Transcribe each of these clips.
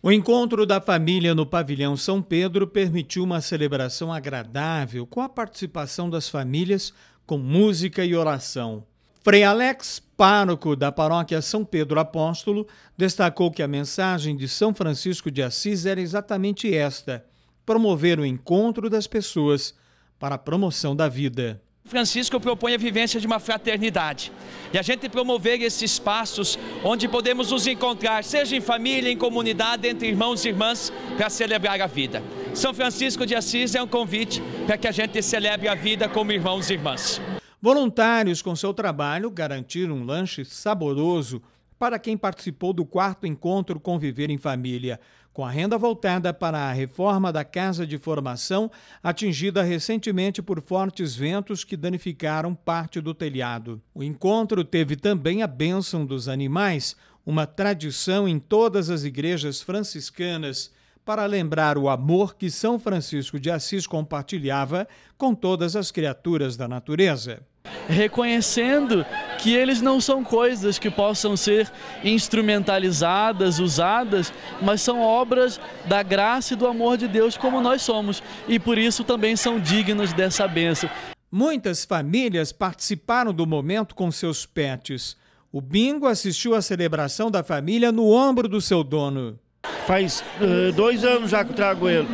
O encontro da família no Pavilhão São Pedro permitiu uma celebração agradável com a participação das famílias com música e oração. Frei Alex, pároco da paróquia São Pedro Apóstolo, destacou que a mensagem de São Francisco de Assis era exatamente esta: promover o encontro das pessoas para a promoção da vida. Francisco propõe a vivência de uma fraternidade. E a gente promover esses espaços onde podemos nos encontrar, seja em família, em comunidade, entre irmãos e irmãs, para celebrar a vida. São Francisco de Assis é um convite para que a gente celebre a vida como irmãos e irmãs. Voluntários com seu trabalho garantiram um lanche saboroso para quem participou do quarto encontro Conviver em Família, com a renda voltada para a reforma da casa de formação, atingida recentemente por fortes ventos que danificaram parte do telhado. O encontro teve também a bênção dos animais, uma tradição em todas as igrejas franciscanas para lembrar o amor que São Francisco de Assis compartilhava com todas as criaturas da natureza. Reconhecendo que eles não são coisas que possam ser instrumentalizadas, usadas, mas são obras da graça e do amor de Deus como nós somos e por isso também são dignos dessa benção. Muitas famílias participaram do momento com seus pets. O Bingo assistiu à celebração da família no ombro do seu dono. Faz uh, dois anos já que eu trago ele,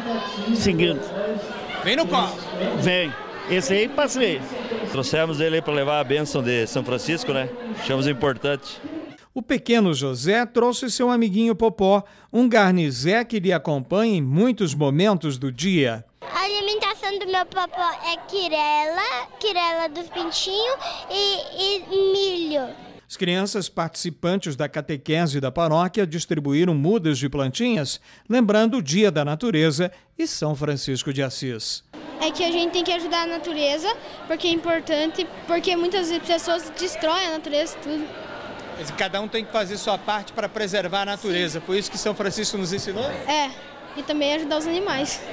seguindo. Vem no colo. Vem. Esse aí passei. Trouxemos ele para levar a bênção de São Francisco, né? Achamos importante. O pequeno José trouxe seu amiguinho Popó, um garnizé que lhe acompanha em muitos momentos do dia. A alimentação do meu popó é quirela, quirela dos pintinhos e, e milho. As crianças participantes da catequese da paróquia distribuíram mudas de plantinhas, lembrando o Dia da Natureza e São Francisco de Assis é que a gente tem que ajudar a natureza, porque é importante, porque muitas pessoas destroem a natureza tudo. cada um tem que fazer sua parte para preservar a natureza. Sim. Foi isso que São Francisco nos ensinou? É, e também ajudar os animais.